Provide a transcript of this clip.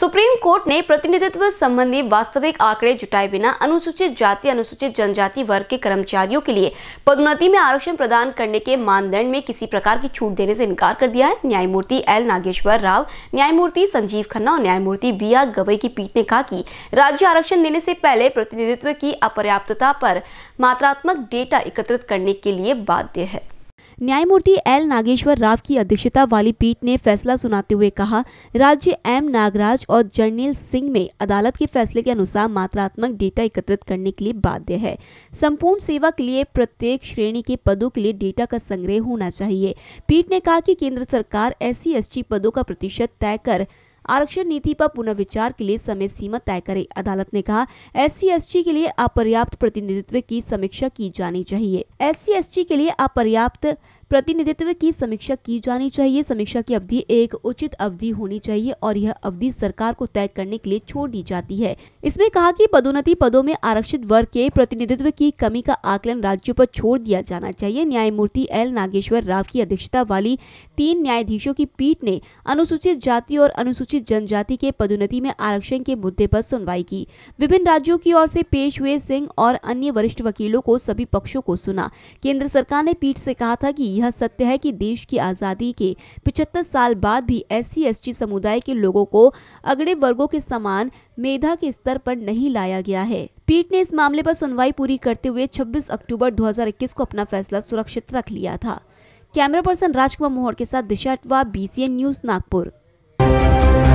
supreme court ने प्रतिनिधित्व संबंधी वास्तविक आंकड़े जुटाए बिना अनुसूचित जाति अनुसूचित जनजाति वर्ग के कर्मचारियों के लिए पदोन्नति में आरक्षण प्रदान करने के मानदंड में किसी प्रकार की छूट देने से इनकार कर दिया है न्यायमूर्ति एल नागेश्वर राव न्यायमूर्ति संजीव खन्ना और न्यायमूर्ति बी आर गवई की पीठ ने कहा की राज्य आरक्षण देने से पहले प्रतिनिधित्व की अपर्याप्तता पर मात्रात्मक डेटा एकत्रित करने के लिए बाध्य है न्यायमूर्ति एल नागेश्वर राव की अध्यक्षता वाली पीठ ने फैसला सुनाते हुए कहा राज्य एम नागराज और जर्नील सिंह में अदालत के फैसले के अनुसार मात्रात्मक डेटा एकत्रित करने के लिए बाध्य है संपूर्ण सेवा के लिए प्रत्येक श्रेणी के पदों के लिए डेटा का संग्रह होना चाहिए पीठ ने कहा कि केंद्र सरकार एस सी पदों का प्रतिशत तय कर आरक्षण नीति पर पुनर्विचार के लिए समय सीमा तय करे अदालत ने कहा एस सी के लिए अपर्याप्त प्रतिनिधित्व की समीक्षा की जानी चाहिए एस सी के लिए अपर्याप्त प्रतिनिधित्व की समीक्षा की जानी चाहिए समीक्षा की अवधि एक उचित अवधि होनी चाहिए और यह अवधि सरकार को तय करने के लिए छोड़ दी जाती है इसमें कहा कि पदोन्नति पदों में आरक्षित वर्ग के प्रतिनिधित्व की कमी का आकलन राज्यों पर छोड़ दिया जाना चाहिए न्यायमूर्ति एल नागेश्वर राव की अध्यक्षता वाली तीन न्यायाधीशों की पीठ ने अनुसूचित जाति और अनुसूचित जनजाति के पदोन्नति में आरक्षण के मुद्दे पर सुनवाई की विभिन्न राज्यों की ओर से पेश हुए सिंह और अन्य वरिष्ठ वकीलों को सभी पक्षों को सुना केंद्र सरकार ने पीठ से कहा था कि यह सत्य है कि देश की आज़ादी के 75 साल बाद भी एस सी समुदाय के लोगों को अगड़े वर्गों के समान मेधा के स्तर पर नहीं लाया गया है पीठ ने इस मामले पर सुनवाई पूरी करते हुए 26 अक्टूबर 2021 को अपना फैसला सुरक्षित रख लिया था कैमरा पर्सन राजकुमार मोहर के साथ दिशा अटवा बीसीएन न्यूज नागपुर